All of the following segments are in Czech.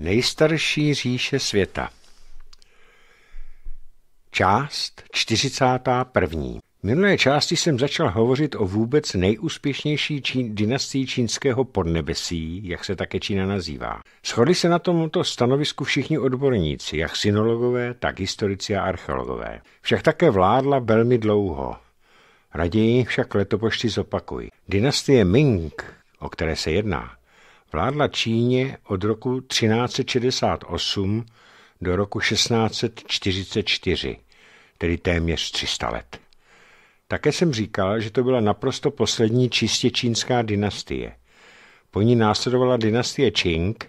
Nejstarší říše světa Část 41. Minulé části jsem začal hovořit o vůbec nejúspěšnější čín, dynastii čínského podnebesí, jak se také Čína nazývá. Shodli se na tomto stanovisku všichni odborníci, jak synologové, tak historici a archeologové. Však také vládla velmi dlouho. Raději však letopočty zopakuj. Dynastie Ming, o které se jedná, Vládla Číně od roku 1368 do roku 1644, tedy téměř 300 let. Také jsem říkal, že to byla naprosto poslední čistě čínská dynastie. Po ní následovala dynastie Qing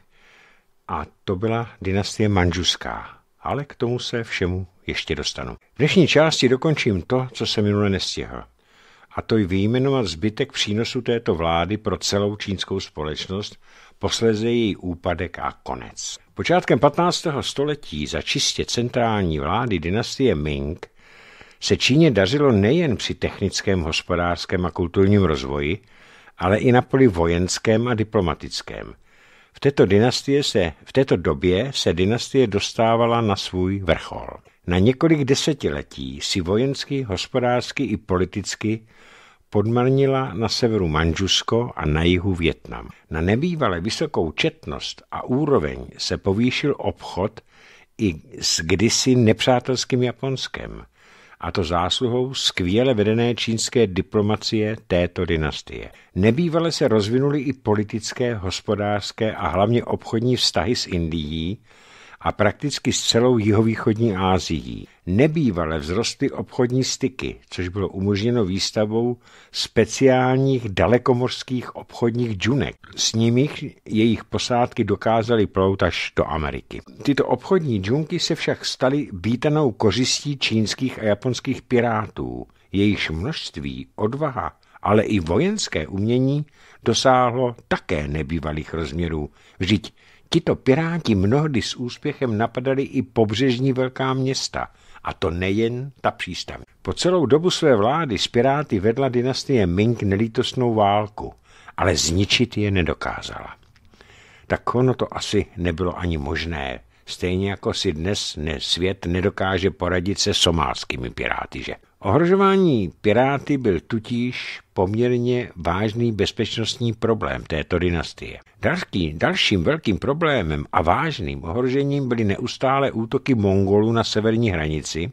a to byla dynastie manžuská. Ale k tomu se všemu ještě dostanu. V dnešní části dokončím to, co se minule nestihl a to i vyjmenovat zbytek přínosu této vlády pro celou čínskou společnost, posléze její úpadek a konec. Počátkem 15. století za čistě centrální vlády dynastie Ming se Číně dařilo nejen při technickém, hospodářském a kulturním rozvoji, ale i na poli vojenském a diplomatickém. V této, dynastie se, v této době se dynastie dostávala na svůj vrchol. Na několik desetiletí si vojensky, hospodářsky i politicky podmarnila na severu Manžusko a na jihu Větnam. Na nebývale vysokou četnost a úroveň se povýšil obchod i s kdysi nepřátelským Japonskem, a to zásluhou skvěle vedené čínské diplomacie této dynastie. Nebývale se rozvinuly i politické, hospodářské a hlavně obchodní vztahy s Indií, a prakticky s celou jihovýchodní Ázií. Nebývale vzrostly obchodní styky, což bylo umožněno výstavou speciálních dalekomorských obchodních džunek. S nimiž jejich posádky dokázaly plout až do Ameriky. Tyto obchodní džunky se však staly vítanou kořistí čínských a japonských pirátů. Jejich množství, odvaha, ale i vojenské umění dosáhlo také nebývalých rozměrů. Vždyť Tito piráti mnohdy s úspěchem napadali i pobřežní velká města, a to nejen ta přístavy. Po celou dobu své vlády s piráty vedla dynastie Ming nelítostnou válku, ale zničit je nedokázala. Tak ono to asi nebylo ani možné, stejně jako si dnes svět nedokáže poradit se somálskými piráty, že? Ohrožování piráty byl tutíž poměrně vážný bezpečnostní problém této dynastie. Další, dalším velkým problémem a vážným ohrožením byly neustále útoky Mongolů na severní hranici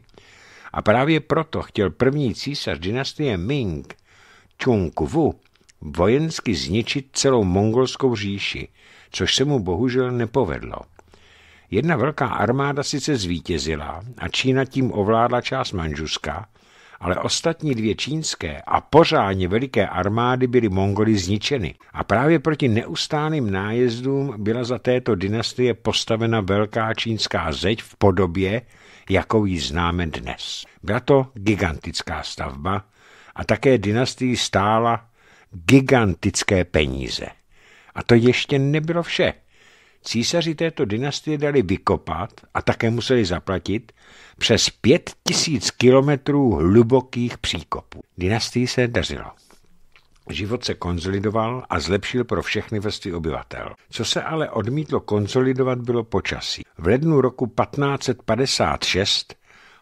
a právě proto chtěl první císař dynastie Ming, Chung Wu, vojensky zničit celou mongolskou říši, což se mu bohužel nepovedlo. Jedna velká armáda sice zvítězila a Čína tím ovládla část Manžuska, ale ostatní dvě čínské a pořádně veliké armády byly Mongoli zničeny. A právě proti neustálým nájezdům byla za této dynastie postavena velká čínská zeď v podobě, jakou ji známe dnes. Byla to gigantická stavba a také dynastii stála gigantické peníze. A to ještě nebylo vše císaři této dynastie dali vykopat a také museli zaplatit přes pět tisíc kilometrů hlubokých příkopů. Dynastii se dařilo. Život se konzolidoval a zlepšil pro všechny vrstvy obyvatel. Co se ale odmítlo konzolidovat, bylo počasí. V lednu roku 1556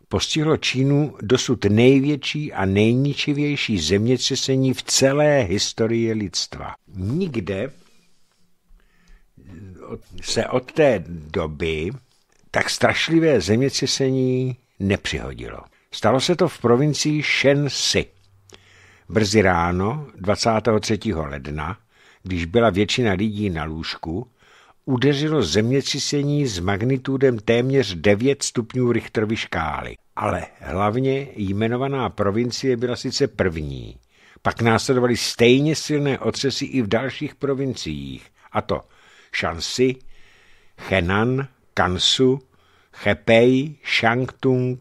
postihlo Čínu dosud největší a nejničivější zemětřesení v celé historii lidstva. Nikde se od té doby tak strašlivé zemětřesení nepřihodilo. Stalo se to v provincii Shensi. Brzy ráno, 23. ledna, když byla většina lidí na lůžku, udeřilo zemětřesení s magnitudem téměř 9 stupňů Richterovy škály. Ale hlavně jmenovaná provincie byla sice první. Pak následovaly stejně silné otřesy i v dalších provinciích, a to Shansi, Henan, Kansu, Chepej, Shangtung,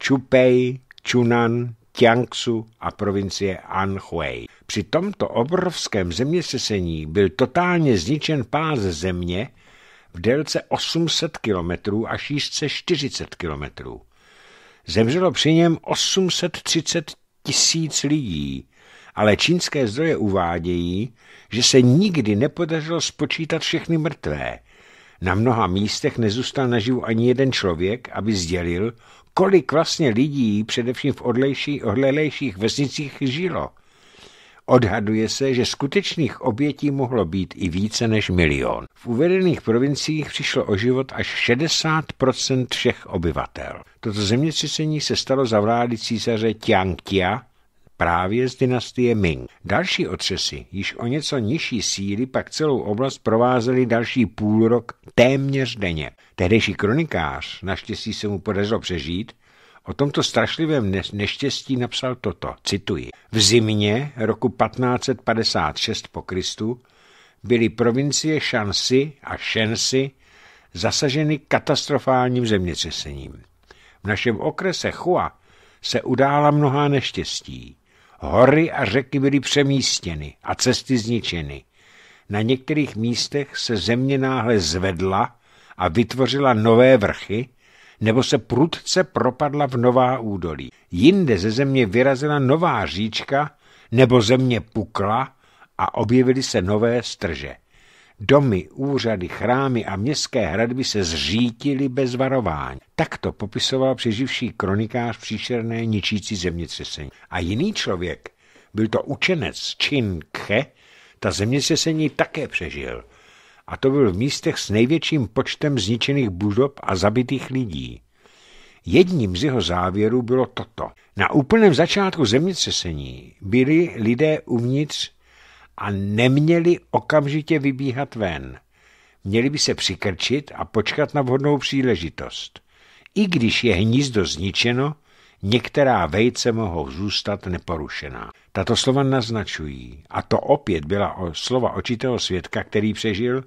Chupei, Chunan, Tiangsu a provincie Anhui. Při tomto obrovském zeměsesení byl totálně zničen pás země v délce 800 kilometrů a šířce 40 kilometrů. Zemřelo při něm 830 tisíc lidí, ale čínské zdroje uvádějí, že se nikdy nepodařilo spočítat všechny mrtvé. Na mnoha místech nezůstal naživu ani jeden člověk, aby sdělil, kolik vlastně lidí, především v odlejší, odlelejších vesnicích, žilo. Odhaduje se, že skutečných obětí mohlo být i více než milion. V uvedených provinciích přišlo o život až 60% všech obyvatel. Toto zemětřesení se stalo za vlády císaře Tiangtia právě z dynastie Ming. Další otřesy, již o něco nižší síly, pak celou oblast provázely další půl rok téměř denně. Tehdejší kronikář, naštěstí se mu podařilo přežít, O tomto strašlivém neštěstí napsal toto, cituji. V zimě roku 1556 po Kristu byly provincie Shansi a Shensi zasaženy katastrofálním zemětřesením. V našem okrese Chua se udála mnohá neštěstí. Hory a řeky byly přemístěny a cesty zničeny. Na některých místech se země náhle zvedla a vytvořila nové vrchy, nebo se prudce propadla v nová údolí. Jinde ze země vyrazila nová říčka, nebo země pukla a objevily se nové strže. Domy, úřady, chrámy a městské hradby se zřítily bez varování. Tak to popisoval přeživší kronikář příšerné ničící zemětřesení. A jiný člověk, byl to učenec Čin Khe, ta zemětřesení také přežil. A to byl v místech s největším počtem zničených budov a zabitých lidí. Jedním z jeho závěrů bylo toto. Na úplném začátku zemětřesení byli lidé uvnitř a neměli okamžitě vybíhat ven. Měli by se přikrčit a počkat na vhodnou příležitost. I když je hnízdo zničeno, některá vejce mohou zůstat neporušená. Tato slova naznačují, a to opět byla o slova očitého svědka, který přežil,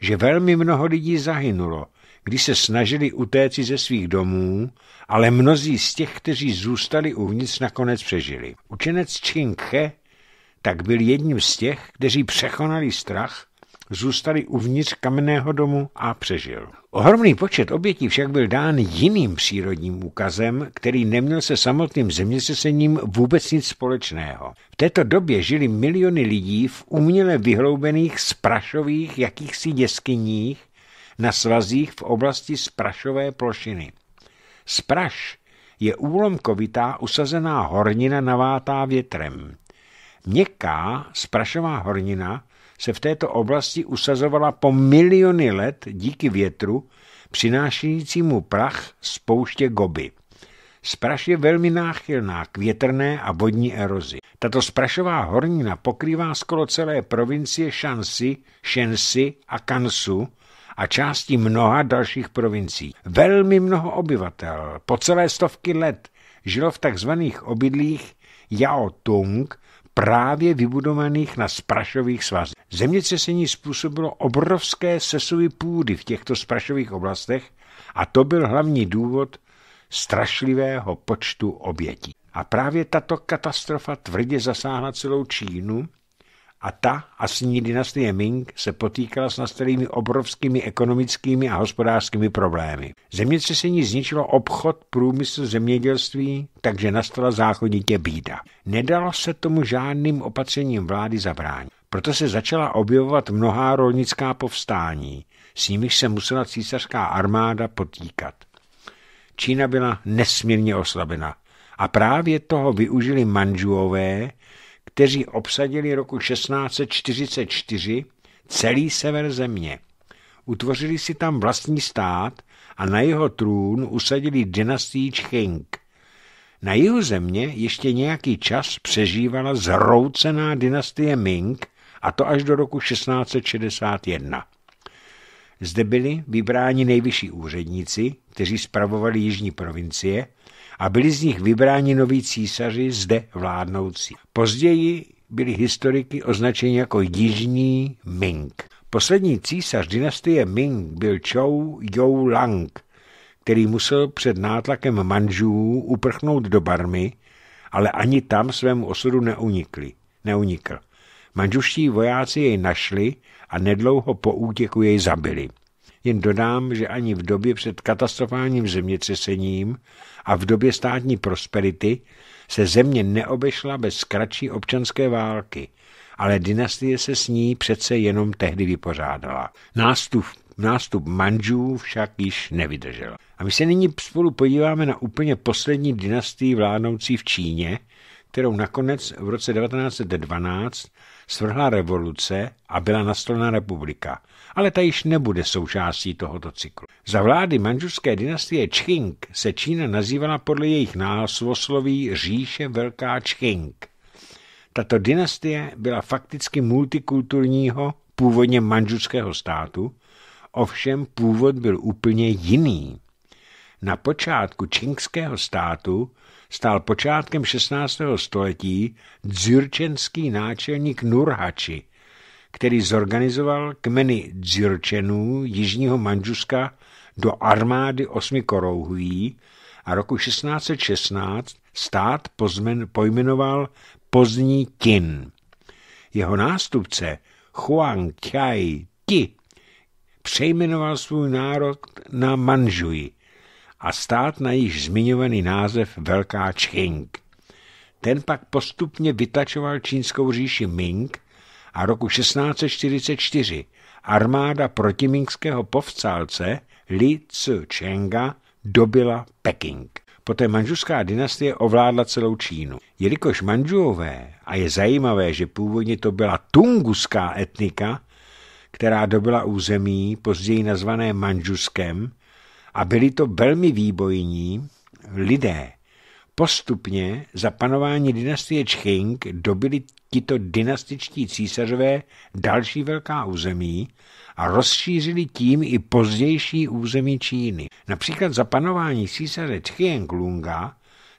že velmi mnoho lidí zahynulo, když se snažili utéci ze svých domů, ale mnozí z těch, kteří zůstali uvnitř, nakonec přežili. Učenec Čingche tak byl jedním z těch, kteří překonali strach, zůstali uvnitř kamenného domu a přežil. Ohromný počet obětí však byl dán jiným přírodním úkazem, který neměl se samotným zemětřesením vůbec nic společného. V této době žili miliony lidí v uměle vyhloubených sprašových jakýchsi jeskyních na svazích v oblasti sprašové plošiny. Spraš je úlomkovitá usazená hornina navátá větrem. Měkká sprašová hornina se v této oblasti usazovala po miliony let díky větru, přinášejícímu prach z pouště Goby. Spraš je velmi náchylná k větrné a vodní erozi. Tato sprašová hornina pokrývá skoro celé provincie Shansi, Shensi a Kansu a části mnoha dalších provincií. Velmi mnoho obyvatel po celé stovky let žilo v takzvaných obydlích Yao Tung, právě vybudovaných na sprašových svazích. Zemětřesení způsobilo obrovské sesuvy půdy v těchto sprašových oblastech a to byl hlavní důvod strašlivého počtu obětí. A právě tato katastrofa tvrdě zasáhla celou Čínu a ta a s ní dynastie Ming se potýkala s nastalými obrovskými ekonomickými a hospodářskými problémy. Zemětřesení zničilo obchod, průmysl, zemědělství, takže nastala záchoditě bída. Nedalo se tomu žádným opatřením vlády zabránit. Proto se začala objevovat mnohá rolnická povstání, s nimiž se musela císařská armáda potýkat. Čína byla nesmírně oslabena a právě toho využili manžuové, kteří obsadili roku 1644 celý sever země. Utvořili si tam vlastní stát a na jeho trůn usadili dynastii Ching. Na jihu země ještě nějaký čas přežívala zroucená dynastie Ming, a to až do roku 1661. Zde byli vybráni nejvyšší úředníci, kteří spravovali jižní provincie a byli z nich vybráni noví císaři zde vládnoucí. Později byli historiky označeni jako jižní Ming. Poslední císař dynastie Ming byl Chou Jou Lang, který musel před nátlakem manžů uprchnout do Barmy, ale ani tam svému osudu neunikli, neunikl. Manžuští vojáci jej našli a nedlouho po útěku jej zabili. Jen dodám, že ani v době před katastrofálním zemětřesením a v době státní prosperity se země neobešla bez kratší občanské války, ale dynastie se s ní přece jenom tehdy vypořádala. Nástup, nástup manžů však již nevydržel. A my se nyní spolu podíváme na úplně poslední dynastii vládnoucí v Číně, kterou nakonec v roce 1912 svrhla revoluce a byla nastolena republika, ale ta již nebude součástí tohoto cyklu. Za vlády manžurské dynastie Čching se Čína nazývala podle jejich názvosloví říše Velká Čching. Tato dynastie byla fakticky multikulturního, původně manžurského státu, ovšem původ byl úplně jiný. Na počátku čínského státu stál počátkem 16. století dzirčenský náčelník Nurhači, který zorganizoval kmeny dzirčenů jižního Manžuska do armády osmi korouhují a roku 1616 stát pozmen, pojmenoval pozdní Tin. Jeho nástupce Huang Chai Ti přejmenoval svůj národ na Manžuji a stát na již zmiňovaný název Velká Čching. Ten pak postupně vytačoval čínskou říši Ming a roku 1644 armáda protimingského povcálce Li Tzu-Chenga dobila Peking. Poté manžuská dynastie ovládla celou Čínu. Jelikož manžuové, a je zajímavé, že původně to byla tunguská etnika, která dobila území, později nazvané Manžuskem, a byli to velmi výbojní lidé. Postupně za panování dynastie Čching dobili tito dynastičtí císařové další velká území a rozšířili tím i pozdější území Číny. Například za panování císaře Čchienglunga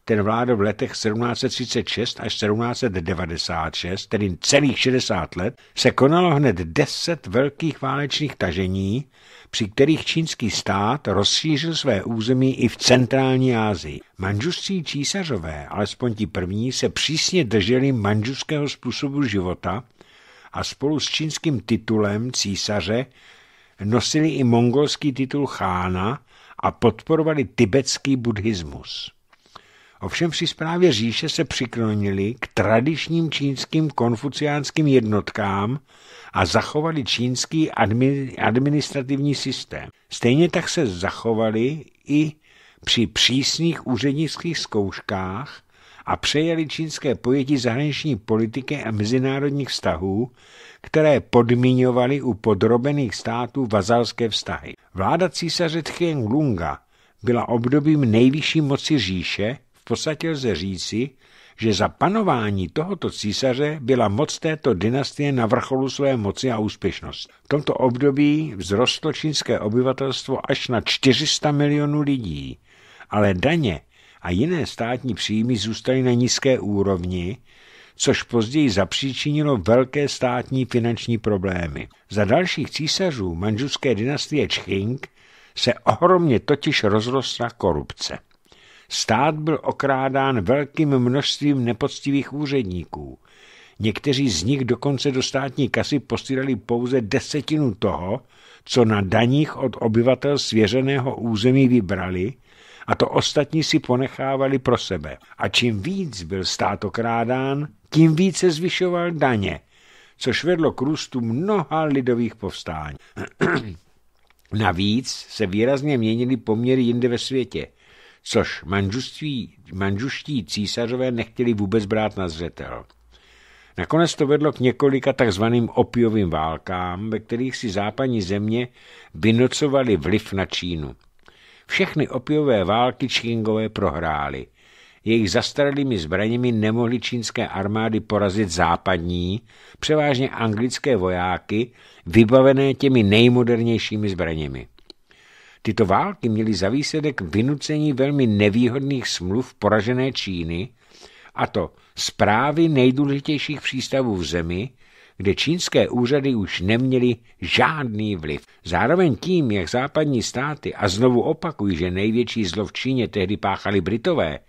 ten vládl v letech 1736 až 1796, tedy celých 60 let, se konalo hned 10 velkých válečných tažení, při kterých čínský stát rozšířil své území i v centrální Asii. Manžuští císařové, alespoň ti první, se přísně drželi manžuského způsobu života a spolu s čínským titulem císaře nosili i mongolský titul chána a podporovali tibetský buddhismus ovšem při zprávě říše se přiklonili k tradičním čínským konfuciánským jednotkám a zachovali čínský administrativní systém. Stejně tak se zachovali i při přísných úřednických zkouškách a přejeli čínské pojetí zahraniční politiky a mezinárodních vztahů, které podmiňovaly u podrobených států vazalské vztahy. Vláda císaře Tchenglunga byla obdobím nejvyšší moci říše, podstatě lze říci, že za panování tohoto císaře byla moc této dynastie na vrcholu své moci a úspěšnost. V tomto období vzrostlo čínské obyvatelstvo až na 400 milionů lidí, ale daně a jiné státní příjmy zůstaly na nízké úrovni, což později zapříčinilo velké státní finanční problémy. Za dalších císařů manžuské dynastie Čching se ohromně totiž rozrostla korupce. Stát byl okrádán velkým množstvím nepoctivých úředníků. Někteří z nich dokonce do státní kasy posílali pouze desetinu toho, co na daních od obyvatel svěřeného území vybrali, a to ostatní si ponechávali pro sebe. A čím víc byl stát okrádán, tím více zvyšoval daně, což vedlo k růstu mnoha lidových povstání. Navíc se výrazně měnily poměry jinde ve světě – což manžuští císařové nechtěli vůbec brát na zřetel. Nakonec to vedlo k několika takzvaným opiovým válkám, ve kterých si západní země vynocovali vliv na Čínu. Všechny opiové války Čingové prohrály. Jejich zastaralými zbraněmi nemohly čínské armády porazit západní, převážně anglické vojáky, vybavené těmi nejmodernějšími zbraněmi. Tyto války měly za výsledek vynucení velmi nevýhodných smluv poražené Číny, a to zprávy nejdůležitějších přístavů v zemi, kde čínské úřady už neměly žádný vliv. Zároveň tím, jak západní státy, a znovu opakují, že největší zlo v Číně tehdy páchali Britové,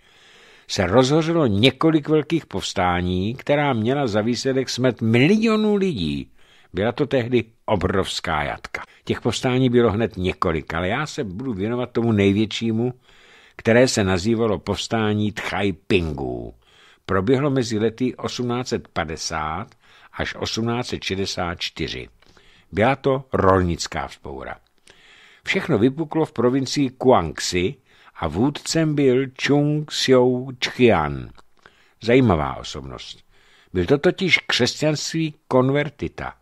se rozhořilo několik velkých povstání, která měla za výsledek smrt milionů lidí, byla to tehdy obrovská jatka. Těch povstání bylo hned několik, ale já se budu věnovat tomu největšímu, které se nazývalo povstání Tchaj Pingu. Proběhlo mezi lety 1850 až 1864. Byla to rolnická vzpoura. Všechno vypuklo v provincii Kuangxi a vůdcem byl Chung Xiu Chian. Zajímavá osobnost. Byl to totiž křesťanství konvertita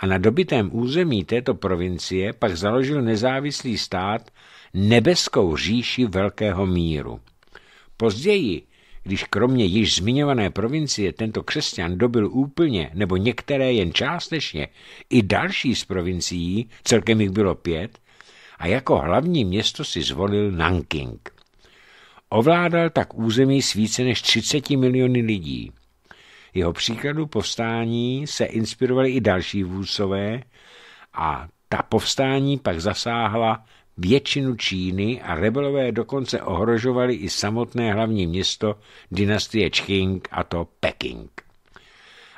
a na dobitém území této provincie pak založil nezávislý stát nebeskou říši velkého míru. Později, když kromě již zmiňované provincie tento křesťan dobil úplně nebo některé jen částečně i další z provincií, celkem jich bylo pět, a jako hlavní město si zvolil Nanking. Ovládal tak území s více než 30 miliony lidí. Jeho příkladu povstání se inspirovali i další vůsové a ta povstání pak zasáhla většinu Číny a rebelové dokonce ohrožovali i samotné hlavní město dynastie Čching, a to Peking.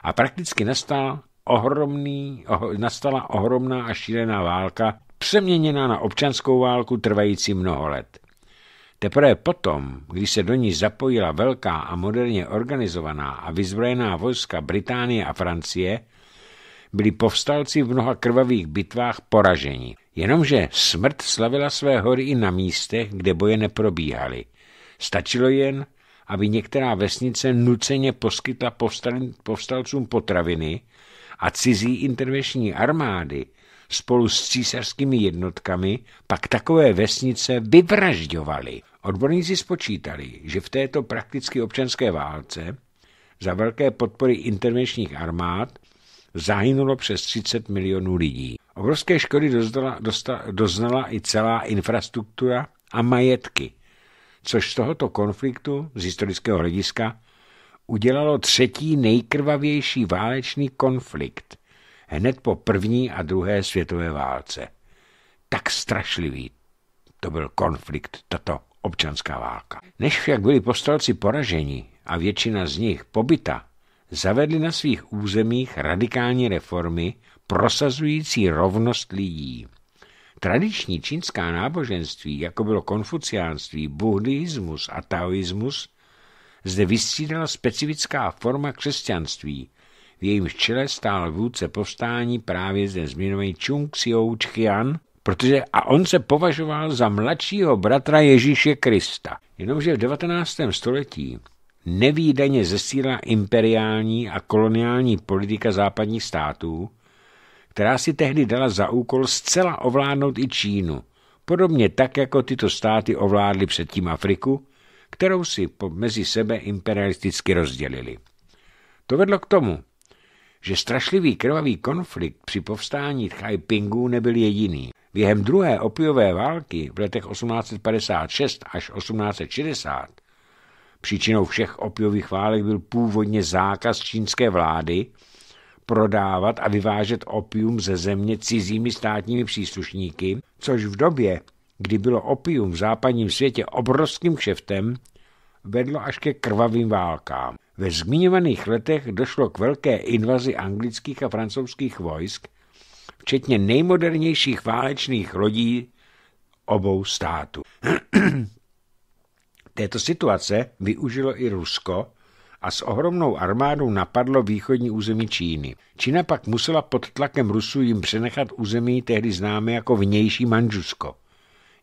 A prakticky nastal ohromný, oh, nastala ohromná a šílená válka, přeměněná na občanskou válku trvající mnoho let. Teprve potom, když se do ní zapojila velká a moderně organizovaná a vyzbrojená vojska Británie a Francie, byli povstalci v mnoha krvavých bitvách poraženi. Jenomže smrt slavila své hory i na místech, kde boje neprobíhaly. Stačilo jen, aby některá vesnice nuceně poskytla povstal, povstalcům potraviny a cizí intervenční armády spolu s císařskými jednotkami pak takové vesnice vyvražďovaly. Odborníci spočítali, že v této prakticky občanské válce za velké podpory intervenčních armád zahynulo přes 30 milionů lidí. Obrovské škody dozdala, dosta, doznala i celá infrastruktura a majetky, což z tohoto konfliktu z historického hlediska udělalo třetí nejkrvavější válečný konflikt hned po první a druhé světové válce. Tak strašlivý to byl konflikt tato občanská válka. Než však byli postalci poraženi a většina z nich pobyta, zavedli na svých územích radikální reformy prosazující rovnost lidí. Tradiční čínská náboženství, jako bylo konfuciánství, buddhismus a taoismus, zde vystřídala specifická forma křesťanství, v jejím čele stál vůdce povstání právě zde zmínovaný Chung Xiu Chian protože a on se považoval za mladšího bratra Ježíše Krista. Jenomže v 19. století nevýdaně zesílá imperiální a koloniální politika západních států, která si tehdy dala za úkol zcela ovládnout i Čínu, podobně tak, jako tyto státy ovládly předtím Afriku, kterou si mezi sebe imperialisticky rozdělili. To vedlo k tomu, že strašlivý krvavý konflikt při povstání Pingu nebyl jediný. Během druhé opiové války v letech 1856 až 1860 příčinou všech opiových válek byl původně zákaz čínské vlády prodávat a vyvážet opium ze země cizími státními příslušníky, což v době, kdy bylo opium v západním světě obrovským kšeftem, vedlo až ke krvavým válkám. Ve zmíněvaných letech došlo k velké invazi anglických a francouzských vojsk včetně nejmodernějších válečných lodí obou států. Této situace využilo i Rusko a s ohromnou armádou napadlo východní území Číny. Čína pak musela pod tlakem Rusů jim přenechat území tehdy známé jako vnější Manžusko.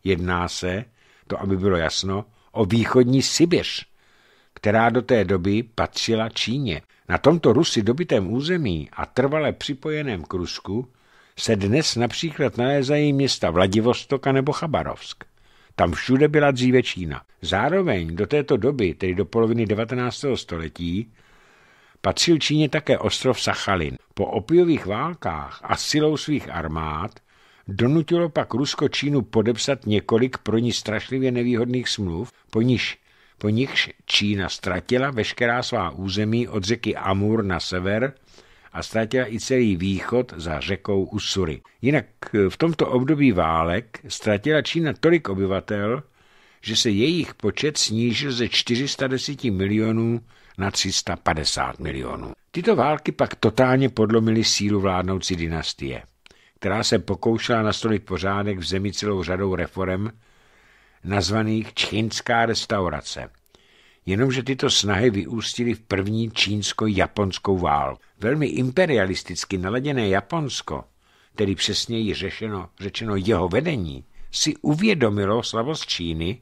Jedná se, to aby bylo jasno, o východní Sibiř, která do té doby patřila Číně. Na tomto Rusy dobitém území a trvale připojeném k Rusku se dnes například nalézají města Vladivostoka nebo Chabarovsk. Tam všude byla dříve Čína. Zároveň do této doby, tedy do poloviny 19. století, patřil Číně také ostrov Sachalin. Po opiových válkách a silou svých armád donutilo pak Rusko Čínu podepsat několik pro ní strašlivě nevýhodných smluv, po níž po nichž Čína ztratila veškerá svá území od řeky Amur na sever a ztratila i celý východ za řekou Usury. Jinak eh, v tomto období válek ztratila Čína tolik obyvatel, že se jejich počet snížil ze 410 milionů na 350 milionů. Tyto války pak totálně podlomily sílu vládnoucí dynastie, která se pokoušela nastolit pořádek v zemi celou řadou reform, nazvaných čínská restaurace – Jenomže tyto snahy vyústily v první čínsko-japonskou válku. Velmi imperialisticky naladěné Japonsko, tedy přesněji řešeno, řečeno jeho vedení, si uvědomilo slavost Číny,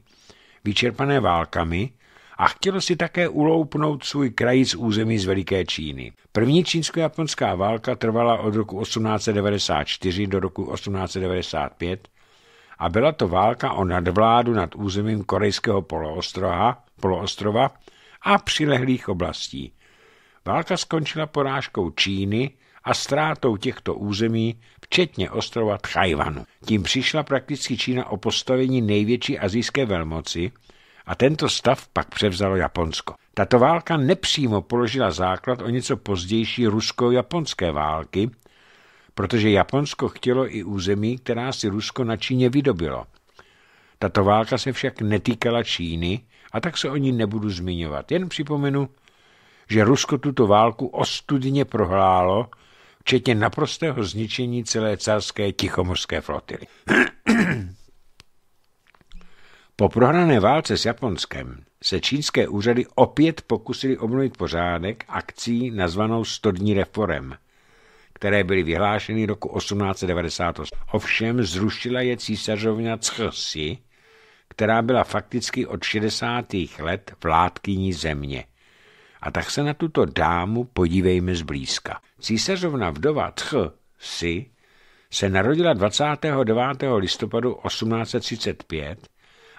vyčerpané válkami, a chtělo si také uloupnout svůj kraj z území z Veliké Číny. První čínsko-japonská válka trvala od roku 1894 do roku 1895 a byla to válka o nadvládu nad územím korejského poloostrova poloostrova a přilehlých oblastí. Válka skončila porážkou Číny a ztrátou těchto území, včetně ostrova Tchajvanu. Tím přišla prakticky Čína o postavení největší azijské velmoci a tento stav pak převzalo Japonsko. Tato válka nepřímo položila základ o něco pozdější rusko-japonské války, protože Japonsko chtělo i území, která si Rusko na Číně vydobilo. Tato válka se však netýkala Číny, a tak se o ní nebudu zmiňovat. Jen připomenu, že Rusko tuto válku ostudně prohlálo, včetně naprostého zničení celé carské tichomorské flotily. po prohrané válce s Japonskem se čínské úřady opět pokusili obnovit pořádek akcí nazvanou 100 dní reform, které byly vyhlášeny roku 1898. Ovšem zrušila je císařovna Chrsi, která byla fakticky od 60. let vládkyní země. A tak se na tuto dámu podívejme zblízka. Císařovna vdova Tch Si se narodila 29. listopadu 1835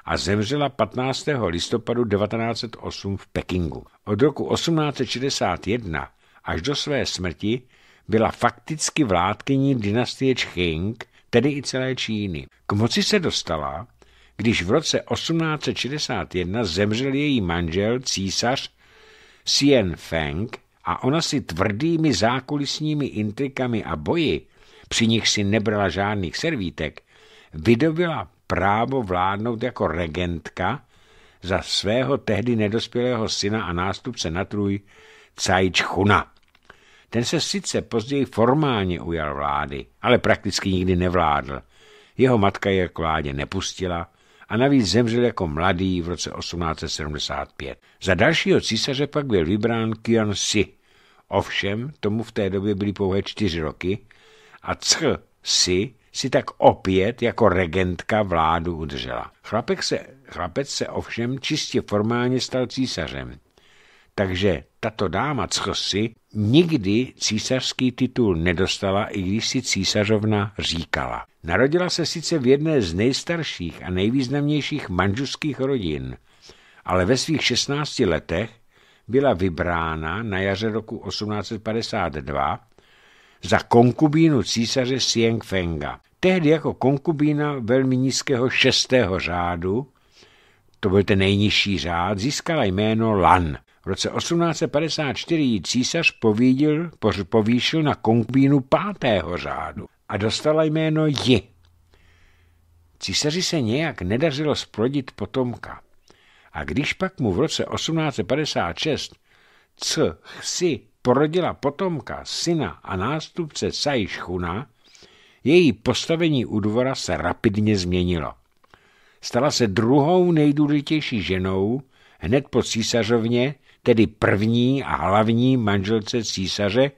a zemřela 15. listopadu 1908 v Pekingu. Od roku 1861 až do své smrti byla fakticky vládkyní dynastie Ching, tedy i celé Číny. K moci se dostala když v roce 1861 zemřel její manžel, císař Sien Feng, a ona si tvrdými zákulisními intrikami a boji, při nich si nebrala žádných servítek, vydobila právo vládnout jako regentka za svého tehdy nedospělého syna a nástupce na trůj Cajč Chuna. Ten se sice později formálně ujal vlády, ale prakticky nikdy nevládl. Jeho matka je k vládě nepustila a navíc zemřel jako mladý v roce 1875. Za dalšího císaře pak byl vybrán Kian Si. Ovšem, tomu v té době byly pouhé čtyři roky a cch! Si si tak opět jako regentka vládu udržela. Chlapek se, chlapec se ovšem čistě formálně stal císařem. Takže tato dáma Crosy nikdy císařský titul nedostala, i když si císařovna říkala. Narodila se sice v jedné z nejstarších a nejvýznamnějších manžuských rodin, ale ve svých 16 letech byla vybrána na jaře roku 1852 za konkubínu císaře Fenga. Tehdy jako konkubína velmi nízkého šestého řádu, to byl ten nejnižší řád, získala jméno Lan. V roce 1854 císař povídil, povýšil na konkubínu pátého řádu a dostala jméno Ji. Císaři se nějak nedařilo splodit potomka. A když pak mu v roce 1856 C. Chsi porodila potomka, syna a nástupce Sajšchuna, její postavení u dvora se rapidně změnilo. Stala se druhou nejdůležitější ženou hned po císařovně tedy první a hlavní manželce císaře,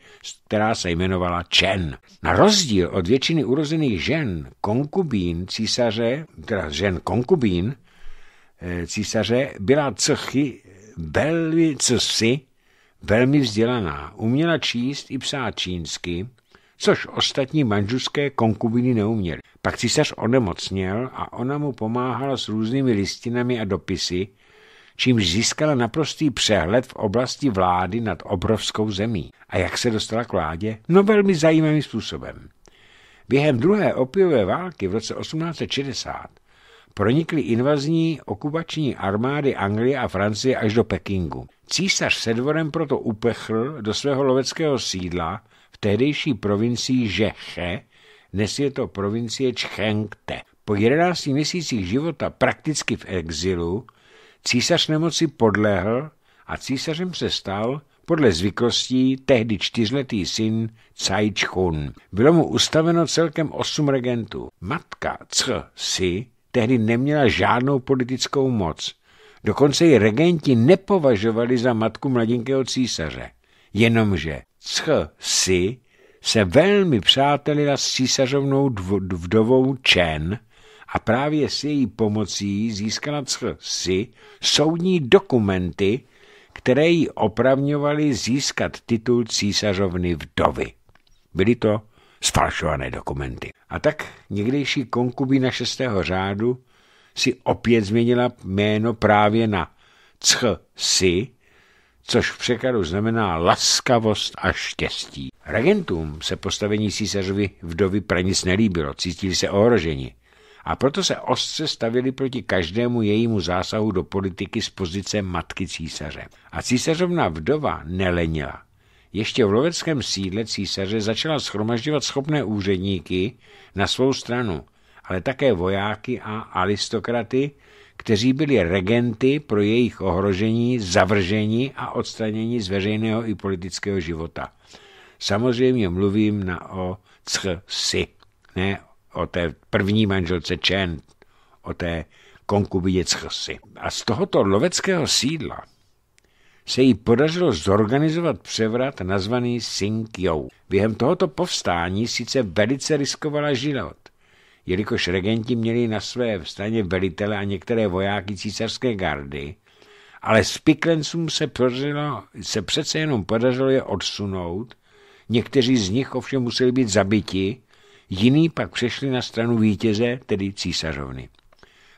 která se jmenovala Chen. Na rozdíl od většiny urozených žen konkubín císaře, teda žen konkubín eh, císaře, byla cochy velmi cosi, velmi vzdělaná. Uměla číst i psát čínsky, což ostatní manžuské konkubiny neuměly. Pak císař onemocněl a ona mu pomáhala s různými listinami a dopisy, čímž získala naprostý přehled v oblasti vlády nad obrovskou zemí. A jak se dostala k vládě? No velmi zajímavým způsobem. Během druhé opiové války v roce 1860 pronikly invazní okupační armády Anglie a Francie až do Pekingu. Císař se dvorem proto upechl do svého loveckého sídla v tehdejší provincii Žeche, dnes je to provincie Čchengte. Po 11 měsících života prakticky v exilu Císař nemoci podlehl a císařem se stal podle zvyklostí tehdy čtyřletý syn Cai Chun. Bylo mu ustaveno celkem osm regentů. Matka C. Si tehdy neměla žádnou politickou moc. Dokonce ji regenti nepovažovali za matku mladinkého císaře. Jenomže C. Si se velmi přátelila s císařovnou vdovou Chen, a právě s její pomocí získala si soudní dokumenty, které ji opravňovaly získat titul císařovny vdovy. Byly to sfalšované dokumenty. A tak někdejší konkubína šestého řádu si opět změnila jméno právě na Cch si, což v překladu znamená laskavost a štěstí. Regentům se postavení císařovi vdovy pranic nelíbilo, cítili se ohroženi a proto se ostře stavili proti každému jejímu zásahu do politiky z pozice matky císaře. A císařovna vdova nelenila. Ještě v loveckém sídle císaře začala schromažďovat schopné úředníky na svou stranu, ale také vojáky a aristokraty, kteří byli regenty pro jejich ohrožení, zavržení a odstranění z veřejného i politického života. Samozřejmě mluvím na o csi, si, ne o té první manželce Chen, o té konkubině Chrsi. A z tohoto loveckého sídla se jí podařilo zorganizovat převrat nazvaný Yow. Během tohoto povstání sice velice riskovala život, jelikož regenti měli na své straně velitele a některé vojáky císařské gardy, ale spiklencům se, podařilo, se přece jenom podařilo je odsunout, někteří z nich ovšem museli být zabiti jiní pak přešli na stranu vítěze, tedy císařovny.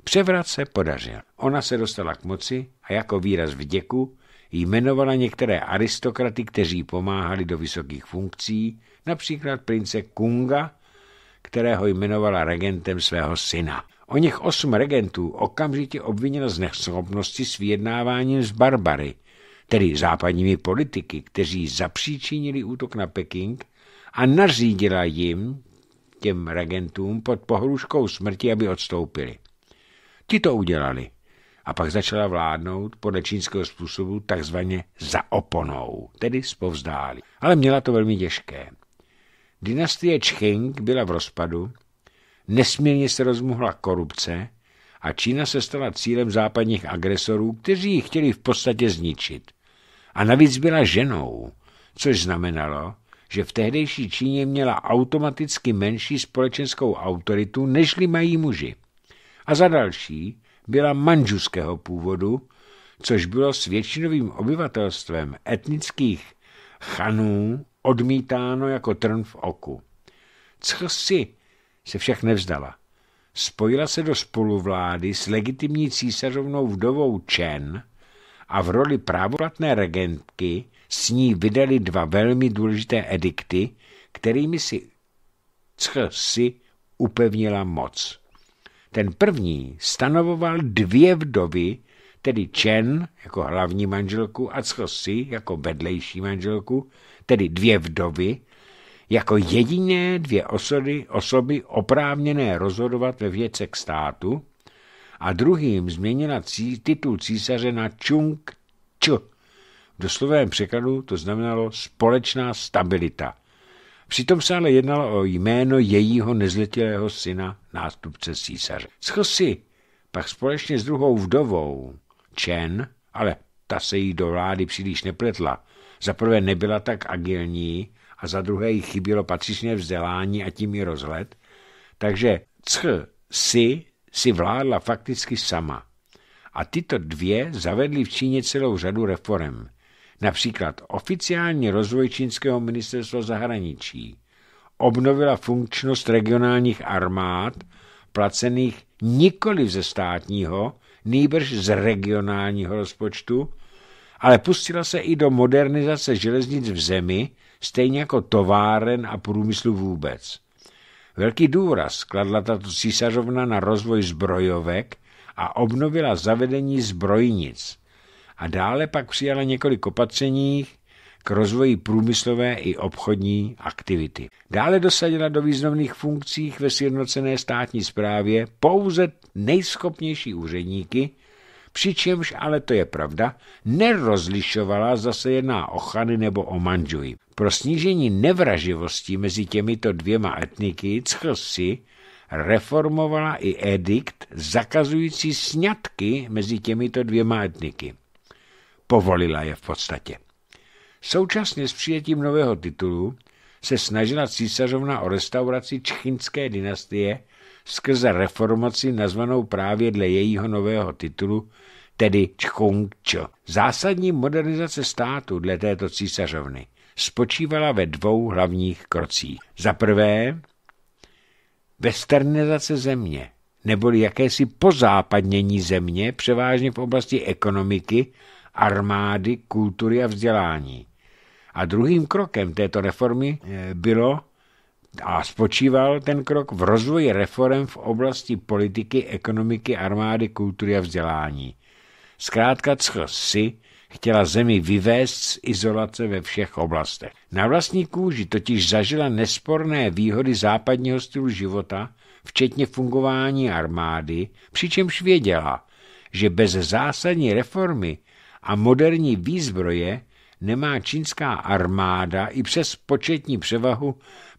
Převrat se podařil. Ona se dostala k moci a jako výraz vděku jmenovala některé aristokraty, kteří pomáhali do vysokých funkcí, například prince Kunga, kterého jmenovala regentem svého syna. O něch osm regentů okamžitě obvinila z neschopnosti s vyjednáváním s Barbary, tedy západními politiky, kteří zapříčinili útok na Peking a nařídila jim, těm regentům pod pohruškou smrti, aby odstoupili. Ti to udělali. A pak začala vládnout podle čínského způsobu takzvaně za oponou, tedy spovzdáli. Ale měla to velmi těžké. Dynastie Čching byla v rozpadu, nesmírně se rozmuhla korupce a Čína se stala cílem západních agresorů, kteří ji chtěli v podstatě zničit. A navíc byla ženou, což znamenalo, že v tehdejší Číně měla automaticky menší společenskou autoritu, nežli mají muži. A za další byla manžuského původu, což bylo s většinovým obyvatelstvem etnických chanů odmítáno jako trn v oku. Chrsi se však nevzdala. Spojila se do spoluvlády s legitimní císařovnou vdovou Chen a v roli právoplatné regentky s ní vydali dva velmi důležité edikty, kterými si si upevnila moc. Ten první stanovoval dvě vdovy, tedy Chen jako hlavní manželku a si jako vedlejší manželku, tedy dvě vdovy, jako jediné dvě osoby, osoby oprávněné rozhodovat ve věcech státu a druhým změnila cí, titul císaře na Chung Ch, v doslovém překladu to znamenalo společná stabilita. Přitom se ale jednalo o jméno jejího nezletilého syna, nástupce císaře. Schosi pak společně s druhou vdovou, Chen, ale ta se jí do vlády příliš nepletla, za prvé nebyla tak agilní a za druhé jí chybělo patřičné vzdělání a tím i rozhled, takže ch si si vládla fakticky sama. A tyto dvě zavedly v Číně celou řadu reform. Například oficiální rozvoj čínského ministerstva zahraničí obnovila funkčnost regionálních armád, placených nikoli ze státního, nýbrž z regionálního rozpočtu, ale pustila se i do modernizace železnic v zemi, stejně jako továren a průmyslu vůbec. Velký důraz kladla tato císařovna na rozvoj zbrojovek a obnovila zavedení zbrojnic – a dále pak přijala několik opatření k rozvoji průmyslové i obchodní aktivity. Dále dosadila do významných funkcích ve sjednocené státní správě pouze nejschopnější úředníky, přičemž ale to je pravda, nerozlišovala zase jedná ochany nebo o manžuji. Pro snížení nevraživosti mezi těmito dvěma etniky Chlsi reformovala i edikt zakazující sňatky mezi těmito dvěma etniky povolila je v podstatě. Současně s přijetím nového titulu se snažila císařovna o restauraci čchinské dynastie skrze reformaci nazvanou právě dle jejího nového titulu, tedy Čchungčo. Zásadní modernizace státu dle této císařovny spočívala ve dvou hlavních krocích. Za prvé, westernizace země, neboli jakési pozápadnění země, převážně v oblasti ekonomiky armády, kultury a vzdělání. A druhým krokem této reformy eh, bylo a spočíval ten krok v rozvoji reform v oblasti politiky, ekonomiky, armády, kultury a vzdělání. Zkrátka si chtěla zemi vyvést z izolace ve všech oblastech. Na vlastní kůži totiž zažila nesporné výhody západního stylu života, včetně fungování armády, přičemž věděla, že bez zásadní reformy a moderní výzbroje nemá čínská armáda i přes početní převahu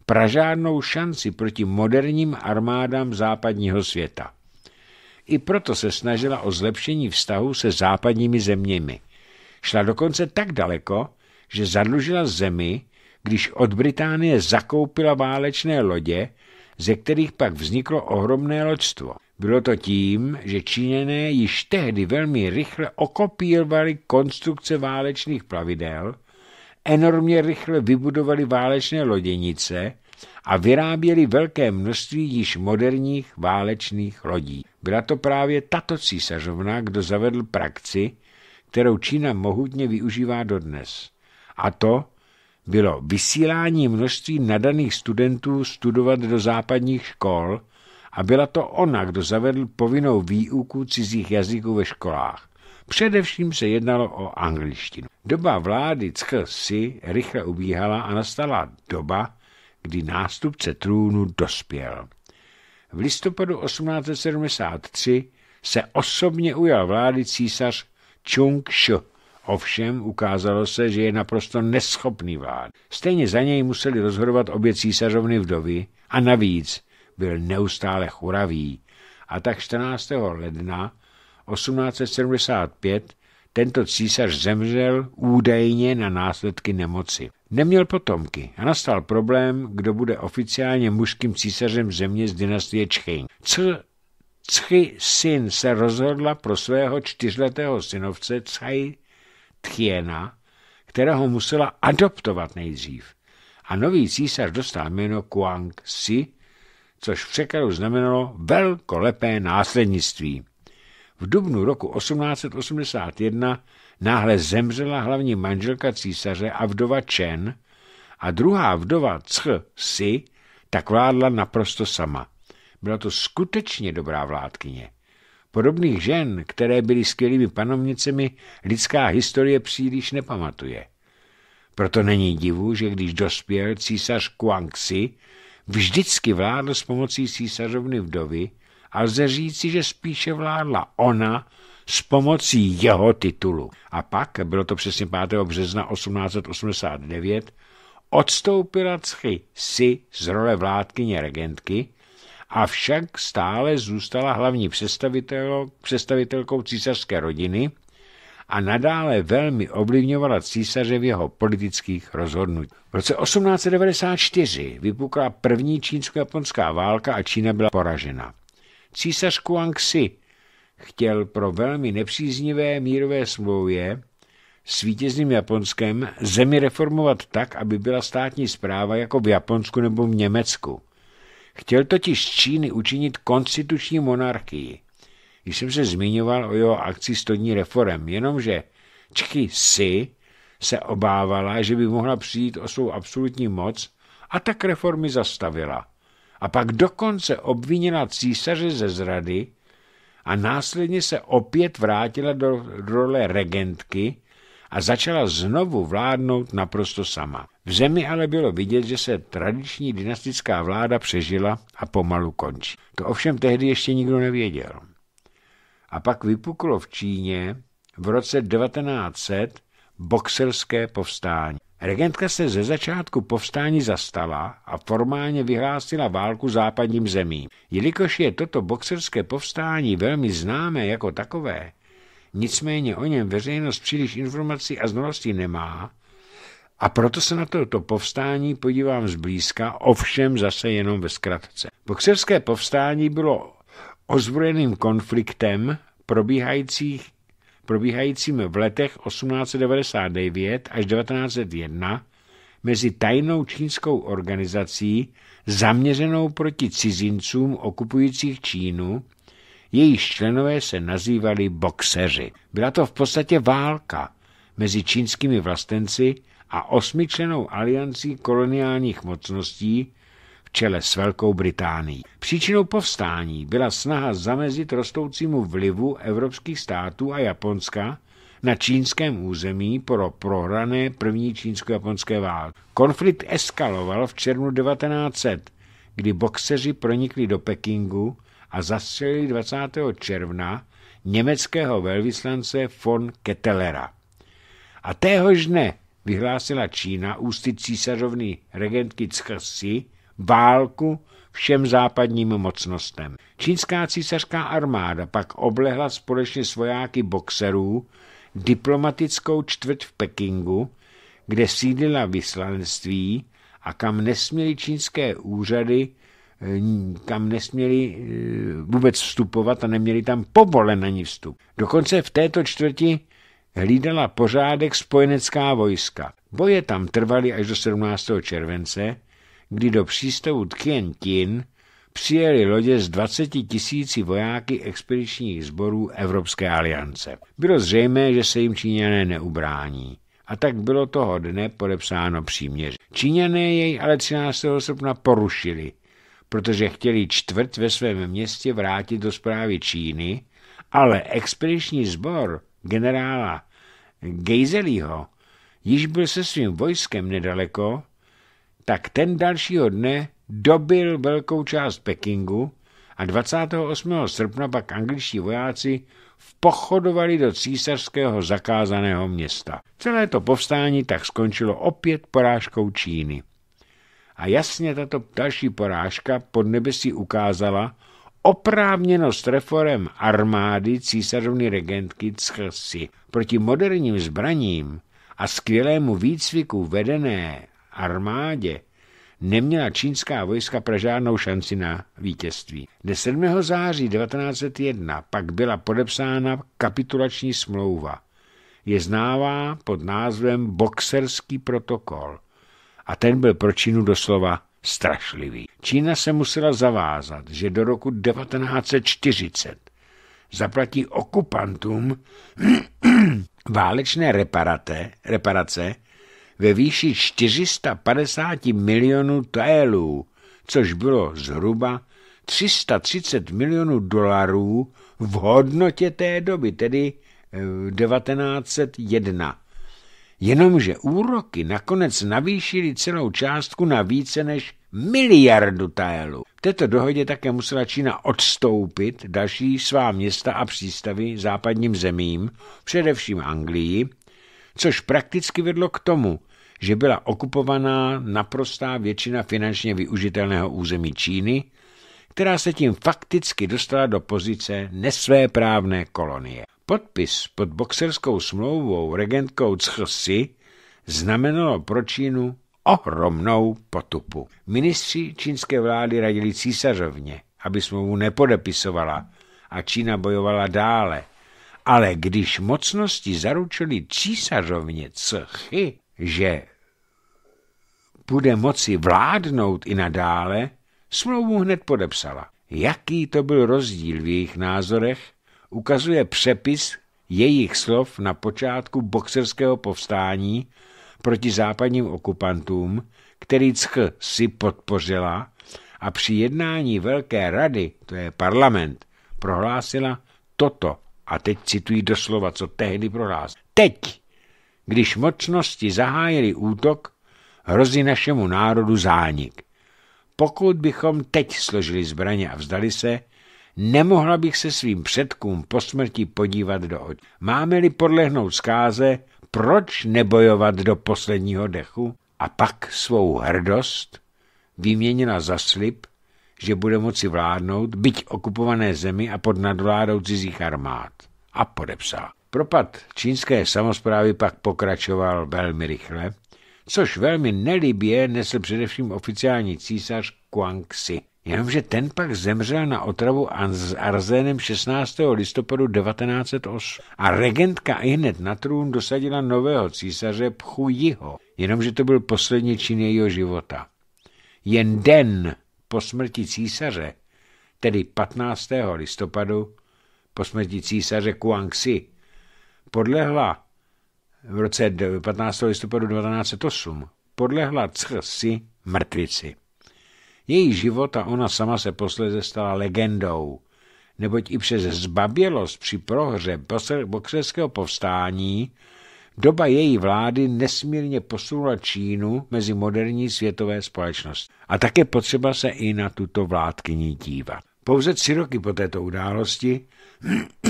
pražádnou šanci proti moderním armádám západního světa. I proto se snažila o zlepšení vztahu se západními zeměmi. Šla dokonce tak daleko, že zadlužila zemi, když od Británie zakoupila válečné lodě, ze kterých pak vzniklo ohromné loďstvo. Bylo to tím, že Číněné již tehdy velmi rychle okopírovali konstrukce válečných plavidel, enormně rychle vybudovali válečné loděnice a vyráběli velké množství již moderních válečných lodí. Byla to právě tato císařovna, kdo zavedl praxi, kterou Čína mohutně využívá dodnes. A to bylo vysílání množství nadaných studentů studovat do západních škol – a byla to ona, kdo zavedl povinnou výuku cizích jazyků ve školách. Především se jednalo o angličtinu. Doba vlády si rychle ubíhala a nastala doba, kdy nástupce trůnu dospěl. V listopadu 1873 se osobně ujal vlády císař Chung Shu. Ovšem ukázalo se, že je naprosto neschopný vlád. Stejně za něj museli rozhodovat obě císařovny vdovy a navíc byl neustále churavý a tak 14. ledna 1875 tento císař zemřel údajně na následky nemoci. Neměl potomky a nastal problém, kdo bude oficiálně mužským císařem země z dynastie Čchyň. Cchy syn se rozhodla pro svého čtyřletého synovce Caj Tchiena, kterého musela adoptovat nejdřív. A nový císař dostal jméno Kuang Si, což v překladu znamenalo velkolepé následnictví. V dubnu roku 1881 náhle zemřela hlavní manželka císaře a vdova Chen a druhá vdova Ch Si tak vládla naprosto sama. Byla to skutečně dobrá vládkyně. Podobných žen, které byly skvělými panovnicemi, lidská historie příliš nepamatuje. Proto není divu, že když dospěl císař Kuangxi, vždycky vládl s pomocí císařovny vdovy a lze říci, že spíše vládla ona s pomocí jeho titulu. A pak, bylo to přesně 5. března 1889, odstoupila cchy si z role vládkyně regentky, avšak stále zůstala hlavní představitel, představitelkou císařské rodiny – a nadále velmi ovlivňovala císaře v jeho politických rozhodnutích. V roce 1894 vypukla první čínsko-japonská válka a Čína byla poražena. Císař Kuang-si chtěl pro velmi nepříznivé mírové smlouvě s vítězným Japonskem zemi reformovat tak, aby byla státní zpráva jako v Japonsku nebo v Německu. Chtěl totiž z Číny učinit konstituční monarchii když jsem se zmiňoval o jeho akci stodní reform, jenomže Čky si se obávala, že by mohla přijít o svou absolutní moc a tak reformy zastavila. A pak dokonce obvinila císaře ze zrady a následně se opět vrátila do role regentky a začala znovu vládnout naprosto sama. V zemi ale bylo vidět, že se tradiční dynastická vláda přežila a pomalu končí. To ovšem tehdy ještě nikdo nevěděl a pak vypuklo v Číně v roce 1900 boxerské povstání. Regentka se ze začátku povstání zastala a formálně vyhlásila válku západním zemím. Jelikož je toto boxerské povstání velmi známé jako takové, nicméně o něm veřejnost příliš informací a znalostí nemá, a proto se na toto povstání podívám zblízka, ovšem zase jenom ve zkratce. Boxerské povstání bylo ozbrojeným konfliktem probíhajících, probíhajícím v letech 1899 až 1901 mezi tajnou čínskou organizací zaměřenou proti cizincům okupujících Čínu, jejíž členové se nazývali boxeři. Byla to v podstatě válka mezi čínskými vlastenci a osmičlenou aliancí koloniálních mocností, čele s Velkou Británií. Příčinou povstání byla snaha zamezit rostoucímu vlivu evropských států a Japonska na čínském území pro prohrané první čínsko-japonské války. Konflikt eskaloval v červnu 1900, kdy boxeři pronikli do Pekingu a zastřelili 20. června německého velvyslance von Kettelera. A téhož dne vyhlásila Čína ústy císařovny regentky Chrsi válku všem západním mocnostem. Čínská císařská armáda pak oblehla společně s vojáky boxerů diplomatickou čtvrť v Pekingu, kde sídlila vyslanectví a kam nesměly čínské úřady eh, kam nesměli eh, vůbec vstupovat a neměli tam povolen ani vstup. Dokonce v této čtvrti hlídala pořádek spojenecká vojska. Boje tam trvaly až do 17. července, kdy do přístavu Tkientin přijeli lodě s 20 tisíci vojáky expedičních sborů Evropské aliance. Bylo zřejmé, že se jim Číňané neubrání. A tak bylo toho dne podepsáno příměř. Číňané jej ale 13. srpna porušili, protože chtěli čtvrt ve svém městě vrátit do zprávy Číny, ale expediční sbor generála Geiselího již byl se svým vojskem nedaleko tak ten dalšího dne dobil velkou část Pekingu a 28. srpna pak angličtí vojáci vpochodovali do císařského zakázaného města. Celé to povstání tak skončilo opět porážkou Číny. A jasně tato další porážka pod nebesí ukázala oprávněnost reform armády císařovny regentky Chrsi proti moderním zbraním a skvělému výcviku vedené armádě neměla čínská vojska pro žádnou šanci na vítězství. Dne 7. září 1901 pak byla podepsána kapitulační smlouva. Je znává pod názvem Boxerský protokol a ten byl pro Čínu doslova strašlivý. Čína se musela zavázat, že do roku 1940 zaplatí okupantům válečné reparate, reparace ve výši 450 milionů taelů, což bylo zhruba 330 milionů dolarů v hodnotě té doby, tedy 1901. Eh, Jenomže úroky nakonec navýšily celou částku na více než miliardu taelů. V této dohodě také musela Čína odstoupit další svá města a přístavy západním zemím, především Anglii, což prakticky vedlo k tomu, že byla okupovaná naprostá většina finančně využitelného území Číny, která se tím fakticky dostala do pozice nesvéprávné kolonie. Podpis pod boxerskou smlouvou regentkou Chsi znamenalo pro Čínu ohromnou potupu. Ministři čínské vlády radili císařovně, aby smlouvu nepodepisovala a Čína bojovala dále – ale když mocnosti zaručili císařovně chy, že bude moci vládnout i nadále, smlouvu hned podepsala. Jaký to byl rozdíl v jejich názorech, ukazuje přepis jejich slov na počátku boxerského povstání proti západním okupantům, který CH si podpořila a při jednání Velké rady, to je parlament, prohlásila toto a teď cituji doslova, co tehdy prohlásil. Teď, když mocnosti zahájili útok, hrozí našemu národu zánik. Pokud bychom teď složili zbraně a vzdali se, nemohla bych se svým předkům po smrti podívat do očí. Máme-li podlehnout zkáze, proč nebojovat do posledního dechu? A pak svou hrdost, vyměnila za slib, že bude moci vládnout, byť okupované zemi a pod nadvládou cizích armád. A podepsal. Propad čínské samozprávy pak pokračoval velmi rychle, což velmi nelibě nesl především oficiální císař Kuangxi. Jenomže ten pak zemřel na otravu s arzénem 16. listopadu 1908 a regentka i hned na trůn dosadila nového císaře Pchu Jiho, jenomže to byl poslední čin jejího života. Jen den po smrti císaře, tedy 15. listopadu, po smrti císaře Kuangxi, podlehla v roce 15. listopadu 1908 podlehla Cxi mrtvici. Její život a ona sama se posledně stala legendou, neboť i přes zbabělost při prohře boxerského povstání Doba její vlády nesmírně posunula Čínu mezi moderní světové společnost. A také potřeba se i na tuto vládkyní dívat. Pouze tři roky po této události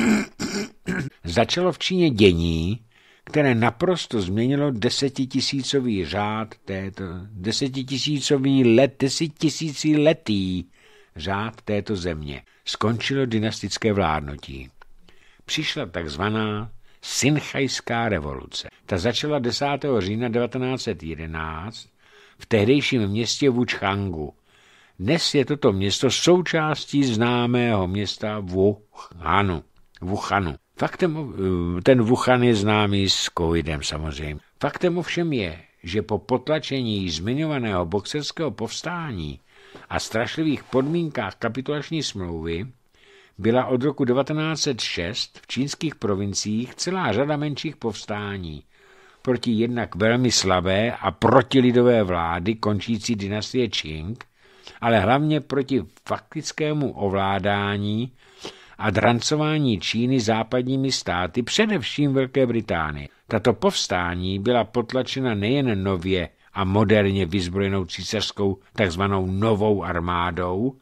začalo v Číně dění, které naprosto změnilo desetitisícový řád této, desetitisícový let, letý řád této země. Skončilo dynastické vládnutí. Přišla takzvaná Synchajská revoluce. Ta začala 10. října 1911 v tehdejším městě Wuchangu. Dnes je toto město součástí známého města Wuhanu. Wuhanu. Faktem, eh, ten Wuhan je známý s covidem samozřejmě. Faktem ovšem je, že po potlačení zmiňovaného boxerského povstání a strašlivých podmínkách kapitulační smlouvy byla od roku 1906 v čínských provinciích celá řada menších povstání proti jednak velmi slabé a protilidové vlády končící dynastie Qing, ale hlavně proti faktickému ovládání a drancování Číny západními státy, především Velké Británie. Tato povstání byla potlačena nejen nově a moderně vyzbrojenou císařskou takzvanou novou armádou,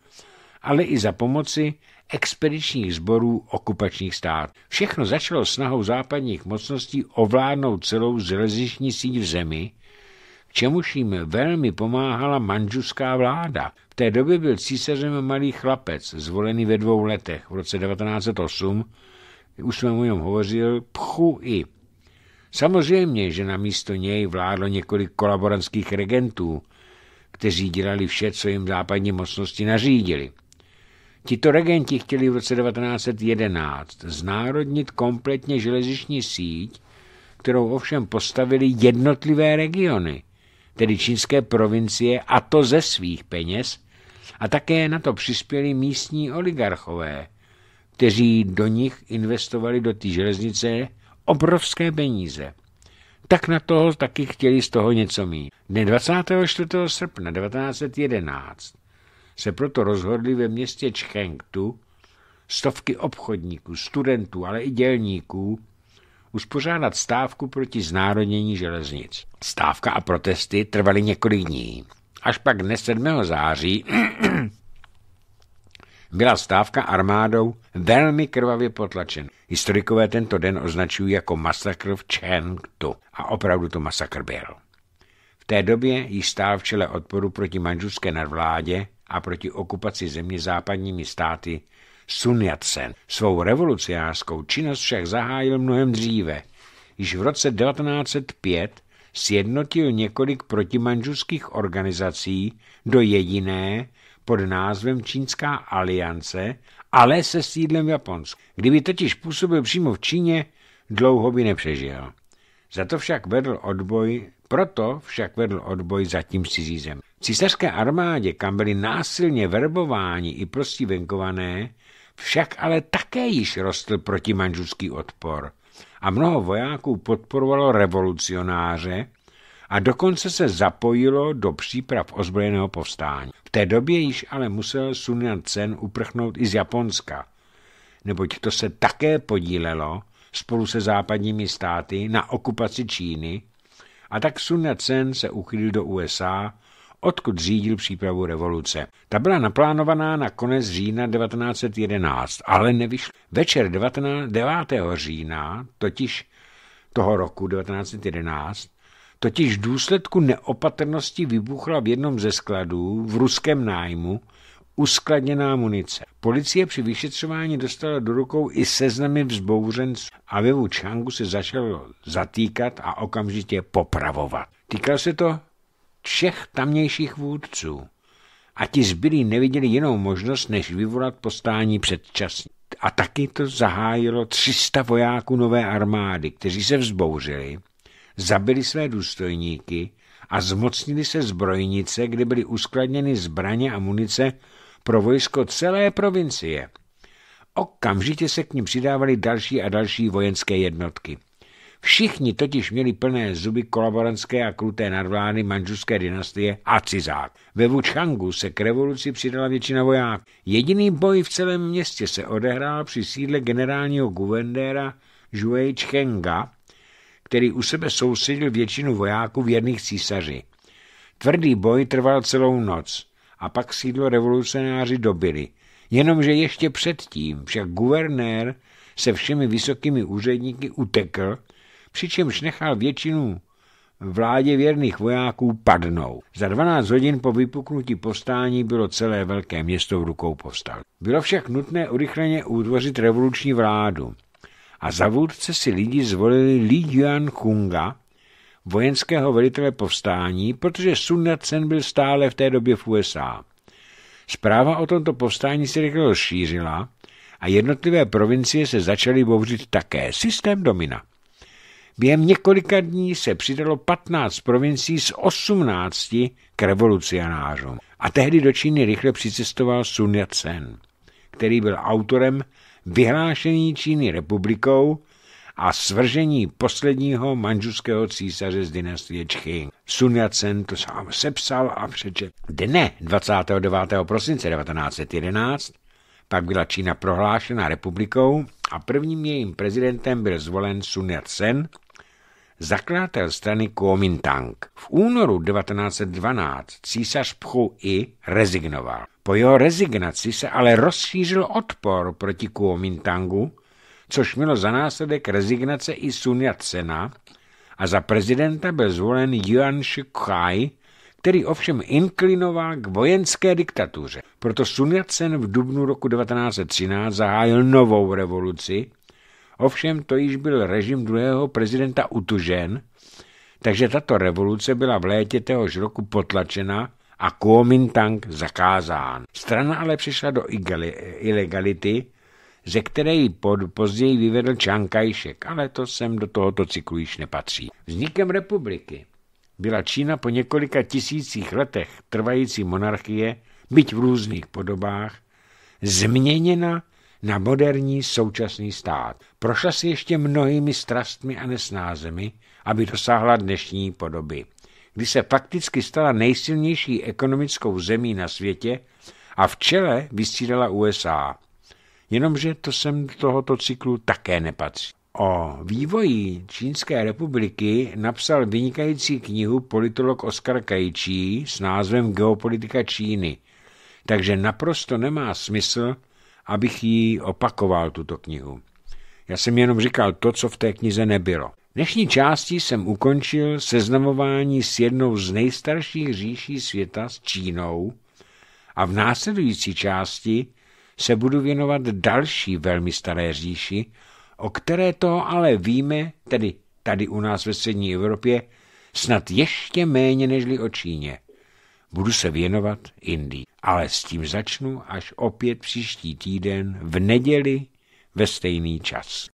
ale i za pomoci expedičních zborů okupačních států. Všechno začalo snahou západních mocností ovládnout celou železniční síť v zemi, k čemuž jim velmi pomáhala manžuská vláda. V té době byl císařem malý chlapec, zvolený ve dvou letech v roce 1908, už jsme o něm hovořil, Pchu i. Samozřejmě, že na místo něj vládlo několik kolaborantských regentů, kteří dělali vše, co jim západní mocnosti nařídili. Tito regenti chtěli v roce 1911 znárodnit kompletně železniční síť, kterou ovšem postavili jednotlivé regiony, tedy čínské provincie, a to ze svých peněz, a také na to přispěli místní oligarchové, kteří do nich investovali do té železnice obrovské peníze. Tak na toho taky chtěli z toho něco mít. Dne 24. srpna 1911 se proto rozhodli ve městě Čchengtu stovky obchodníků, studentů, ale i dělníků uspořádat stávku proti znárodnění železnic. Stávka a protesty trvaly několik dní. Až pak dne 7. září byla stávka armádou velmi krvavě potlačena. Historikové tento den označují jako masakr v Čengtu. a opravdu to masakr byl. V té době již stál v čele odporu proti manžuské nadvládě a proti okupaci země západními státy Sun Yat-sen. Svou revolucionářskou činnost však zahájil mnohem dříve. Již v roce 1905 sjednotil několik protimanžuských organizací do jediné pod názvem Čínská aliance, ale se sídlem v Japonsku. Kdyby totiž působil přímo v Číně, dlouho by nepřežil. Za to však vedl odboj proto však vedl odboj zatím cizí zem. V císařské armádě, kam byli násilně verbováni i prostí venkované, však ale také již rostl protimanžuský odpor a mnoho vojáků podporovalo revolucionáře a dokonce se zapojilo do příprav ozbrojeného povstání. V té době již ale musel Sun Sen uprchnout i z Japonska, neboť to se také podílelo spolu se západními státy na okupaci Číny a tak Sun Yat-sen se uchýlil do USA, odkud řídil přípravu revoluce. Ta byla naplánovaná na konec října 1911, ale nevyšla. Večer 19, 9. října, totiž toho roku 1911, totiž v důsledku neopatrnosti vybuchla v jednom ze skladů v ruském nájmu uskladněná munice. Policie při vyšetřování dostala do rukou i seznamy vzbouřenců a ve Changu se začalo zatýkat a okamžitě popravovat. Týkal se to všech tamnějších vůdců a ti zbylí neviděli jinou možnost, než vyvolat postání předčasně. A taky to zahájilo 300 vojáků nové armády, kteří se vzbouřili, zabili své důstojníky a zmocnili se zbrojnice, kde byly uskladněny zbraně a munice pro vojsko celé provincie. Okamžitě se k ním přidávaly další a další vojenské jednotky. Všichni totiž měli plné zuby kolaborantské a kruté nadvlády manžuské dynastie a cizák. Ve Wuchangu se k revoluci přidala většina vojáků. Jediný boj v celém městě se odehrál při sídle generálního guvernéra Zhuei Chenga, který u sebe sousedil většinu vojáků věrných císaři. Tvrdý boj trval celou noc a pak sídlo revolucionáři dobili. Jenomže ještě předtím však guvernér se všemi vysokými úředníky utekl, přičemž nechal většinu vládě věrných vojáků padnou. Za 12 hodin po vypuknutí povstání bylo celé velké město v rukou povstal. Bylo však nutné urychleně utvořit revoluční vládu a za vůdce si lidi zvolili Li Yuan Kunga, vojenského velitele povstání, protože Sun Yat-sen byl stále v té době v USA. Zpráva o tomto povstání se rychle rozšířila a jednotlivé provincie se začaly bouřit také. Systém domina. Během několika dní se přidalo 15 provincií z 18 k revolucionářům. A tehdy do Číny rychle přicestoval Sun Yat-sen, který byl autorem vyhlášení Číny republikou a svržení posledního manžuského císaře z dynastie Čching. Sun Yat-sen to sám sepsal a přečet. Dne 29. prosince 1911 pak byla Čína prohlášena republikou a prvním jejím prezidentem byl zvolen Sun Yat-sen, zakladatel strany Kuomintang. V únoru 1912 císař Pchu I rezignoval. Po jeho rezignaci se ale rozšířil odpor proti Kuomintangu, což mělo za následek rezignace i Sun Yat-sena a za prezidenta byl zvolen Yuan Shikai, který ovšem inklinoval k vojenské diktatuře. Proto Sun Yat-sen v dubnu roku 1913 zahájil novou revoluci, ovšem to již byl režim druhého prezidenta utužen, takže tato revoluce byla v létě téhož roku potlačena a Kuomintang zakázán. Strana ale přišla do ilegality ze které ji později vyvedl Čankajšek, ale to sem do tohoto cyklu již nepatří. Vznikem republiky byla Čína po několika tisících letech trvající monarchie, byť v různých podobách, změněna na moderní současný stát. Prošla si ještě mnohými strastmi a nesnázemi, aby dosáhla dnešní podoby, kdy se fakticky stala nejsilnější ekonomickou zemí na světě a v čele vystřídala USA. Jenomže to sem do tohoto cyklu také nepatří. O vývoji Čínské republiky napsal vynikající knihu politolog Oskar Kajčí s názvem Geopolitika Číny, takže naprosto nemá smysl, abych ji opakoval, tuto knihu. Já jsem jenom říkal to, co v té knize nebylo. Dnešní části jsem ukončil seznamování s jednou z nejstarších říší světa s Čínou a v následující části se budu věnovat další velmi staré říši, o které to ale víme, tedy tady u nás ve střední Evropě, snad ještě méně nežli o Číně. Budu se věnovat Indii, ale s tím začnu až opět příští týden v neděli ve stejný čas.